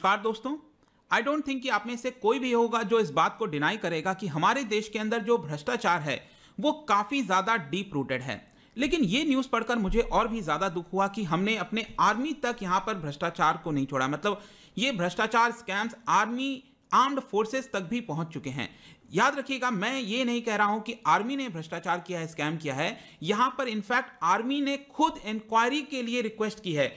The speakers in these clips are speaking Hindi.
नमस्कार दोस्तों आई डोंट थिंक कि आप में से कोई भी होगा जो इस बात को डिनाई करेगा कि हमारे देश के अंदर जो भ्रष्टाचार है वो काफ़ी ज़्यादा डीप रूटेड है लेकिन ये न्यूज़ पढ़कर मुझे और भी ज़्यादा दुख हुआ कि हमने अपने आर्मी तक यहाँ पर भ्रष्टाचार को नहीं छोड़ा मतलब ये भ्रष्टाचार स्कैम्स आर्मी आर्म्ड फोर्सेस तक भी पहुंच चुके हैं याद रखिएगा मैं ये नहीं कह रहा हूं कि आर्मी ने भ्रष्टाचार किया है स्कैम किया है यहां पर इनफैक्ट आर्मी ने खुद इंक्वायरी के लिए रिक्वेस्ट की है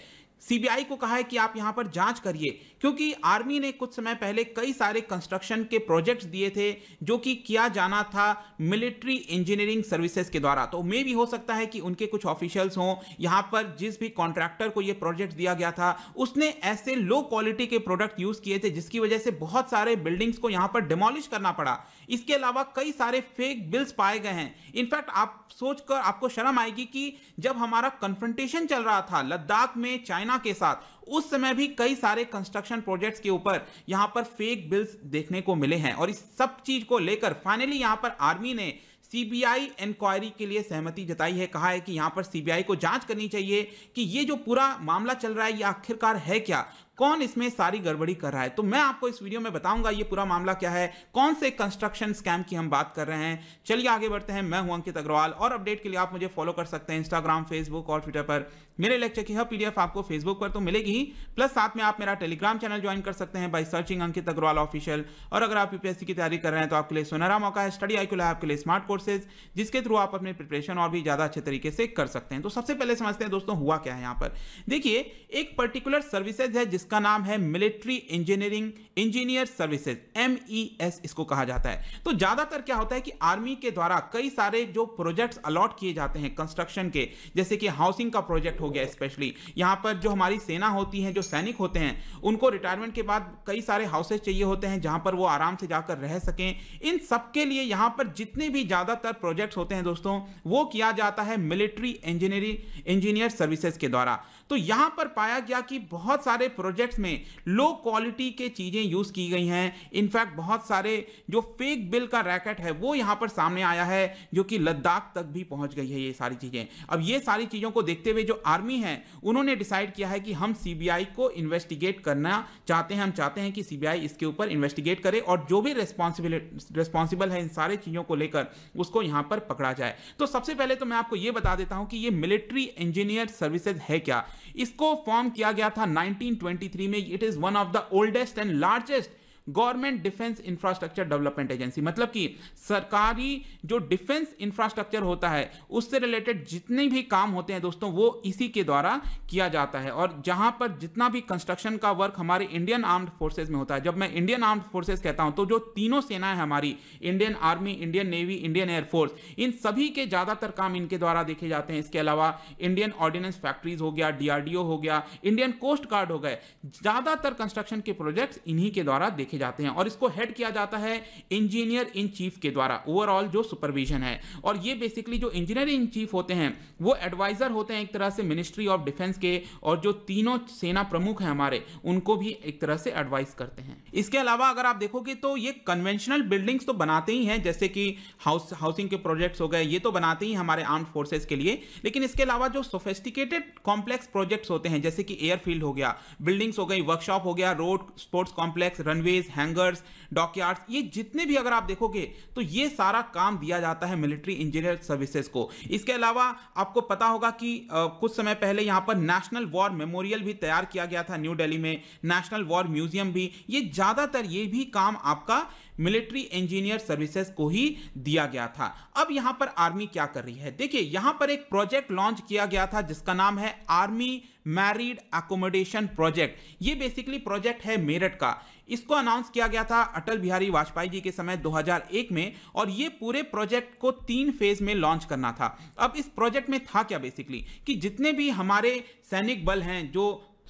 सीबीआई को कहा है कि आप यहां पर जांच करिए क्योंकि आर्मी ने कुछ समय पहले कई सारे कंस्ट्रक्शन के प्रोजेक्ट्स दिए थे जो कि किया जाना था मिलिट्री इंजीनियरिंग सर्विसेज के द्वारा तो मे भी हो सकता है कि उनके कुछ ऑफिशियल्स हों यहां पर जिस भी कॉन्ट्रैक्टर को यह प्रोजेक्ट दिया गया था उसने ऐसे लो क्वालिटी के प्रोडक्ट यूज किए थे जिसकी वजह से बहुत सारे बिल्डिंग्स को यहां पर डिमोलिश करना पड़ा इसके अलावा कई सारे फेक बिल्स पाए गए हैं इनफैक्ट आप सोचकर आपको शर्म आएगी कि जब हमारा कन्फ्रंटेशन चल रहा था लद्दाख में चाइना के साथ उस समय भी कई सारे कंस्ट्रक्शन प्रोजेक्ट्स के ऊपर यहां पर फेक बिल्स देखने को मिले हैं और इस सब चीज को लेकर फाइनली यहां पर आर्मी ने सीबीआई इंक्वायरी के लिए सहमति जताई है कहा है कि यहां पर सीबीआई को जांच करनी चाहिए कि ये जो पूरा मामला चल रहा है ये आखिरकार है क्या कौन इसमें सारी गड़बड़ी कर रहा है तो मैं आपको इस वीडियो में बताऊंगा ये पूरा मामला क्या है कौन से कंस्ट्रक्शन स्कैम की हम बात कर रहे हैं चलिए आगे बढ़ते हैं मैं हूं अंकित अग्रवाल और अपडेट के लिए आप मुझे फॉलो कर सकते हैं इंस्टाग्राम फेसबुक और ट्विटर पर मेरे लेक्चर की हर पीडीएफ आपको फेसबुक पर तो मिलेगी प्लस साथ में आप मेरा टेलीग्राम चैनल ज्वाइन कर सकते हैं by searching Ankit Agarwal official और अगर आप यूपीएससी की तैयारी कर रहे हैं तो आपके लिए सुनहरा मौका है स्टडी आई है आपके लिए स्मार्ट कोर्सेज जिसके थ्रू आप अपने प्रिपरेशन और भी ज़्यादा अच्छे तरीके से कर सकते हैं तो सबसे पहले समझते हैं दोस्तों हुआ क्या है यहाँ पर देखिए एक पर्टिकुलर सर्विसेज है जिस जिसका नाम है military engineering engineer services M E S इसको कहा जाता है तो ज़्यादातर क्या होता है कि आर्मी के द्वारा कई सारे जो प्रोजेक्ट्स अलॉट किए जाते हैं कंस्ट्रक्शन के जैसे कि हाउसिंग का प्रोजेक्ट हो गया स्पेशली यहाँ पर जो हमारी सेना होती है जो सैनिक होते हैं उनको रिटायरमेंट के बाद कई सारे हाउसेज चाहिए होते हैं जहाँ पर वो आराम से जाकर रह सकें इन सब के लिए यहाँ पर जितने भी ज़्यादातर प्रोजेक्ट्स होते हैं दोस्तों वो किया जाता है मिलिट्री इंजीनियरिंग इंजीनियर सर्विसेज के द्वारा तो यहाँ पर पाया गया कि बहुत सारे प्रोजेक्ट प्रोजेक्ट्स में लो क्वालिटी के चीज़ें यूज़ की गई हैं इनफैक्ट बहुत सारे जो फेक बिल का रैकेट है वो यहाँ पर सामने आया है जो कि लद्दाख तक भी पहुँच गई है ये सारी चीज़ें अब ये सारी चीज़ों को देखते हुए जो आर्मी है उन्होंने डिसाइड किया है कि हम सी को इन्वेस्टिगेट करना चाहते हैं हम चाहते हैं कि सी इसके ऊपर इन्वेस्टिगेट करे और जो भी रेस्पॉन्सिबिल रेस्पॉन्सिबल है इन सारे चीज़ों को लेकर उसको यहाँ पर पकड़ा जाए तो सबसे पहले तो मैं आपको ये बता देता हूँ कि ये मिलिट्री इंजीनियर सर्विसेज है क्या इसको फॉर्म किया गया था nineteen it is one of the oldest and largest government defence infrastructure development agency मतलब कि सरकारी जो डिफेंस इंफ्रास्ट्रक्चर होता है उससे रिलेटेड जितने भी काम होते हैं दोस्तों वो इसी के द्वारा किया जाता है और जहां पर जितना भी कंस्ट्रक्शन का वर्क हमारे इंडियन आर्म्ड फोर्सेज में होता है जब मैं इंडियन आर्म्ड फोर्सेज कहता हूं तो जो तीनों सेनाएं हमारी Indian army Indian navy Indian air force इन सभी के ज्यादातर काम इनके द्वारा देखे जाते हैं इसके अलावा इंडियन ऑर्डिनेंस फैक्ट्रीज हो गया डीआरडीओ हो गया इंडियन कोस्ट गार्ड हो गए ज्यादातर कंस्ट्रक्शन के प्रोजेक्ट्स इन्हीं के द्वारा देखे रखे जाते हैं और इसको हेड किया जाता है इंजीनियर इन चीफ के द्वारा ओवरऑल जो सुपरविजन है और ये बेसिकली जो इंजीनियर इन चीफ होते हैं वो एडवाइजर होते हैं एक तरह से मिनिस्ट्री ऑफ डिफेंस के और जो तीनों सेना प्रमुख हैं हमारे उनको भी एक तरह से एडवाइस करते हैं इसके अलावा अगर आप देखोगे तो ये कन्वेंशनल बिल्डिंग्स तो बनाते ही हैं जैसे कि हाउस हाउसिंग के प्रोजेक्ट्स हो गए ये तो बनाते ही हमारे आर्म्ड फोर्सेज के लिए लेकिन इसके अलावा जो सोफेस्टिकेटेड कॉम्प्लेक्स प्रोजेक्ट्स होते हैं जैसे कि एयरफील्ड हो गया बिल्डिंग्स हो गई वर्कशॉप हो गया road sports complex runways base hangars dockyards ये जितने भी अगर आप देखोगे तो ये सारा काम दिया जाता है मिलिट्री इंजीनियर सर्विसेज को इसके अलावा आपको पता होगा कि आ, कुछ समय पहले यहाँ पर नेशनल वॉर मेमोरियल भी तैयार किया गया था न्यू डेली में नेशनल वॉर म्यूजियम भी ये ज़्यादातर ये भी काम आपका मिलिट्री इंजीनियर सर्विसेज को ही दिया गया था अब यहां पर आर्मी क्या कर रही है देखिए यहां पर एक प्रोजेक्ट लॉन्च किया गया था जिसका नाम है आर्मी मैरिड एकोमोडेशन प्रोजेक्ट ये बेसिकली प्रोजेक्ट है मेरठ का इसको अनाउंस किया गया था अटल बिहारी वाजपेयी जी के समय 2001 में और ये पूरे प्रोजेक्ट को तीन फेज में लॉन्च करना था अब इस प्रोजेक्ट में था क्या बेसिकली कि जितने भी हमारे सैनिक बल हैं जो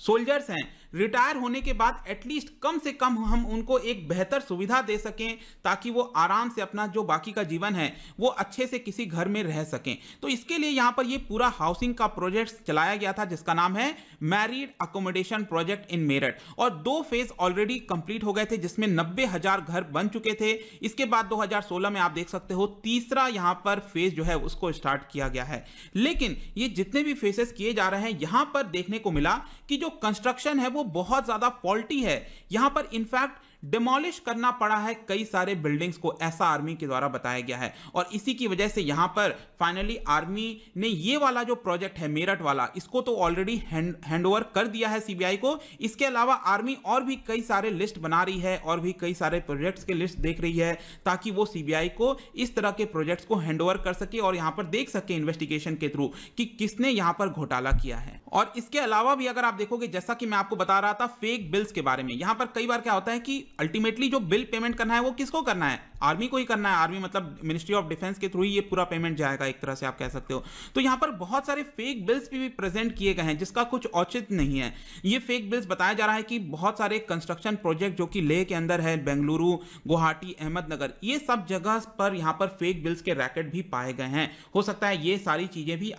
सोल्जर्स हैं रिटायर होने के बाद एटलीस्ट कम से कम हम उनको एक बेहतर सुविधा दे सकें ताकि वो आराम से अपना जो बाकी का जीवन है वो अच्छे से किसी घर में रह सकें तो इसके लिए यहाँ पर ये पूरा हाउसिंग का प्रोजेक्ट चलाया गया था जिसका नाम है married accommodation project in Meerut और दो फेज ऑलरेडी कंप्लीट हो गए थे जिसमें नब्बे हजार घर बन चुके थे इसके बाद दो में आप देख सकते हो तीसरा यहां पर फेज जो है उसको स्टार्ट किया गया है लेकिन ये जितने भी फेसेस किए जा रहे हैं यहां पर देखने को मिला कि जो कंस्ट्रक्शन है वो वो बहुत ज़्यादा फॉल्टी है यहां पर इनफैक्ट डिमोलिश करना पड़ा है कई सारे बिल्डिंग्स को ऐसा आर्मी के द्वारा बताया गया है और इसी की वजह से यहां पर फाइनली आर्मी ने ये वाला जो प्रोजेक्ट है मेरठ वाला इसको तो ऑलरेडी हैंड ओवर कर दिया है सीबीआई को इसके अलावा आर्मी और भी कई सारे लिस्ट बना रही है और भी कई सारे प्रोजेक्ट्स के लिस्ट देख रही है ताकि वो सीबीआई को इस तरह के प्रोजेक्ट्स को हैंड ओवर कर सके और यहां पर देख सके इन्वेस्टिगेशन के थ्रू कि किसने यहाँ पर घोटाला किया है और इसके अलावा भी अगर आप देखोगे जैसा कि मैं आपको बता रहा था फेक बिल्स के बारे में यहां पर कई बार क्या होता है कि अल्टीमेटली जो बिल पेमेंट करना है वो किसको करना है आर्मी को ही करना है आर्मी मतलब मिनिस्ट्री ऑफ डिफेंस के थ्रू ही ये पूरा पेमेंट जाएगा एक तरह से आप कह सकते हो तो यहाँ पर बहुत सारे फेक बिल्स भी, भी प्रेजेंट किए गए हैं जिसका कुछ औचित नहीं है ये फेक बिल्स बताया जा रहा है कि बहुत सारे कंस्ट्रक्शन प्रोजेक्ट जो कि लेह के अंदर है बेंगलुरु गुवाहाटी अहमदनगर ये सब जगह पर यहाँ पर फेक बिल्स के रैकेट भी पाए गए हैं हो सकता है ये सारी चीज़ें भी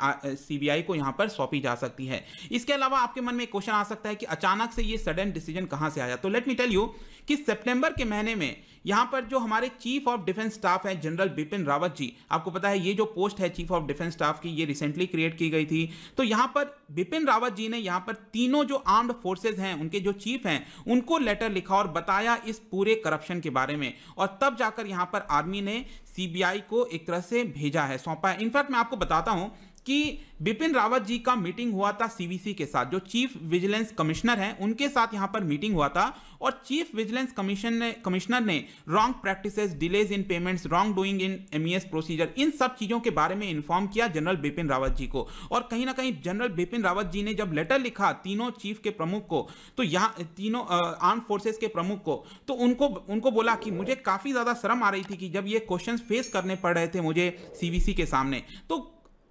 सीबीआई को यहाँ पर सौंपी जा सकती है इसके अलावा आपके मन में क्वेश्चन आ सकता है कि अचानक से ये सडन डिसीजन कहाँ से आया तो लेट मी टेल यू कि सेप्टेंबर के महीने में यहां पर जो हमारे चीफ ऑफ डिफेंस स्टाफ हैं जनरल बिपिन रावत जी आपको पता है ये जो पोस्ट है चीफ ऑफ डिफेंस स्टाफ की ये रिसेंटली क्रिएट की गई थी तो यहाँ पर बिपिन रावत जी ने यहाँ पर तीनों जो आर्म्ड फोर्सेज हैं उनके जो चीफ हैं उनको लेटर लिखा और बताया इस पूरे करप्शन के बारे में और तब जाकर यहाँ पर आर्मी ने सीबीआई को एक तरह से भेजा है सौंपा है इनफैक्ट मैं आपको बताता हूँ कि बिपिन रावत जी का मीटिंग हुआ था सीबीसी के साथ जो चीफ विजिलेंस कमिश्नर हैं उनके साथ यहां पर मीटिंग हुआ था और चीफ विजिलेंस कमीशन ने कमिश्नर ने wrong practices delays in payments wrong doing in MES procedure इन सब चीज़ों के बारे में इन्फॉर्म किया जनरल बिपिन रावत जी को और कहीं ना कहीं जनरल बिपिन रावत जी ने जब लेटर लिखा तीनों चीफ के प्रमुख को तो यहाँ तीनों आर्म फोर्सेज के प्रमुख को तो उनको उनको बोला कि मुझे काफ़ी ज़्यादा शर्म आ रही थी कि जब ये क्वेश्चन फेस करने पड़ रहे थे मुझे सीबीसी के सामने तो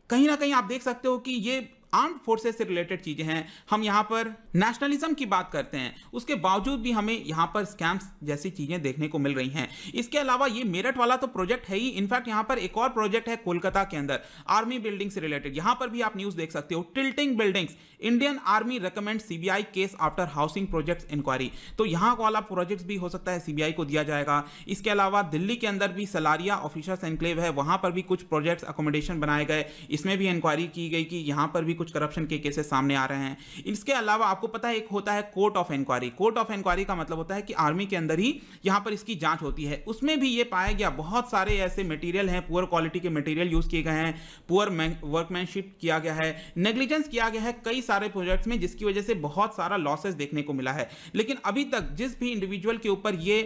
कहीं ना कहीं आप देख सकते हो कि ये आर्म्ड फोर्सेस से रिलेटेड चीज़ें हैं हम यहाँ पर नेशनलिज्म की बात करते हैं उसके बावजूद भी हमें यहाँ पर स्कैम्स जैसी चीज़ें देखने को मिल रही हैं इसके अलावा ये मेरठ वाला तो प्रोजेक्ट है ही इनफैक्ट यहाँ पर एक और प्रोजेक्ट है कोलकाता के अंदर आर्मी बिल्डिंग से रिलेटेड यहाँ पर भी आप न्यूज़ देख सकते हो tilting buildings Indian army recommend CBI case after housing projects inquiry तो यहाँ वाला प्रोजेक्ट्स भी हो सकता है सीबीआई को दिया जाएगा इसके अलावा दिल्ली के अंदर भी सलारिया ऑफिसर्स एनक्लेव है वहां पर भी कुछ प्रोजेक्ट्स अकोमोडेशन बनाए गए इसमें भी इंक्वायरी की गई कि यहाँ पर भी कुछ करप्शन के केसेस सामने आ रहे हैं इसके अलावा आपको पता है एक होता है court of inquiry court of inquiry का मतलब होता है कि आर्मी के अंदर ही यहाँ पर इसकी जाँच होती है उसमें भी ये पाया गया बहुत सारे ऐसे मटीरियल हैं पुअर क्वालिटी के मटीरियल यूज़ किए गए हैं पुअर वर्कमैनशिप किया गया है नेग्लिजेंस किया गया है कई सारे प्रोजेक्ट्स में जिसकी वजह से बहुत सारा लॉसेस देखने को मिला है लेकिन अभी तक जिस भी इंडिविजुअल के ऊपर ये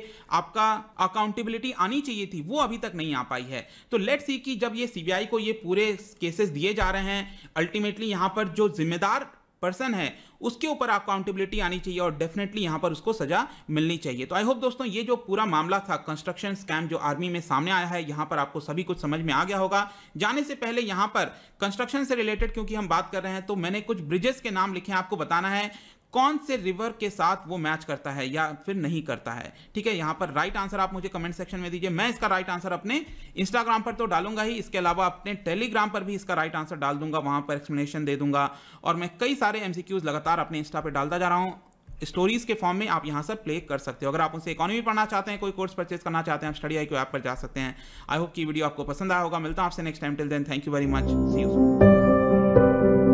आपका अकाउंटेबिलिटी आनी चाहिए थी वो अभी तक नहीं आ पाई है तो लेट सी कि जब ये सीबीआई को ये पूरे केसेस दिए जा रहे हैं अल्टीमेटली यहाँ यहाँ पर जो जिम्मेदार पर्सन है उसके ऊपर अकाउंटेबिलिटी आनी चाहिए और डेफिनेटली यहाँ पर उसको सजा मिलनी चाहिए तो आई होप दोस्तों ये जो पूरा मामला था कंस्ट्रक्शन स्कैम जो आर्मी में सामने आया है यहाँ पर आपको सभी कुछ समझ में आ गया होगा जाने से पहले यहाँ पर कंस्ट्रक्शन से रिलेटेड क्योंकि हम बात कर रहे हैं तो मैंने कुछ ब्रिजेस के नाम लिखे हैं आपको बताना है कौन से रिवर के साथ वो मैच करता है या फिर नहीं करता है ठीक है यहां पर राइट आंसर आप मुझे कमेंट सेक्शन में दीजिए मैं इसका राइट आंसर अपने इंस्टाग्राम पर तो डालूंगा ही इसके अलावा अपने टेलीग्राम पर भी इसका राइट आंसर डाल दूंगा वहां पर एक्सप्लेनेशन दे दूंगा और मैं कई सारे एमसीक्यूज लगातार अपने इंस्टा पर डालता जा रहा हूं स्टोरीज के फॉर्म में आप यहां से प्ले कर सकते हो अगर आप उनसे इकोनॉमी पढ़ना चाहते हैं कोई कोर्स परचेज करना चाहते हैं आप स्टडी आई को ऐप पर जा सकते हैं आई होप की वीडियो आपको पसंद आया होगा मिलता हूं आपसे next time till then thank you very much see you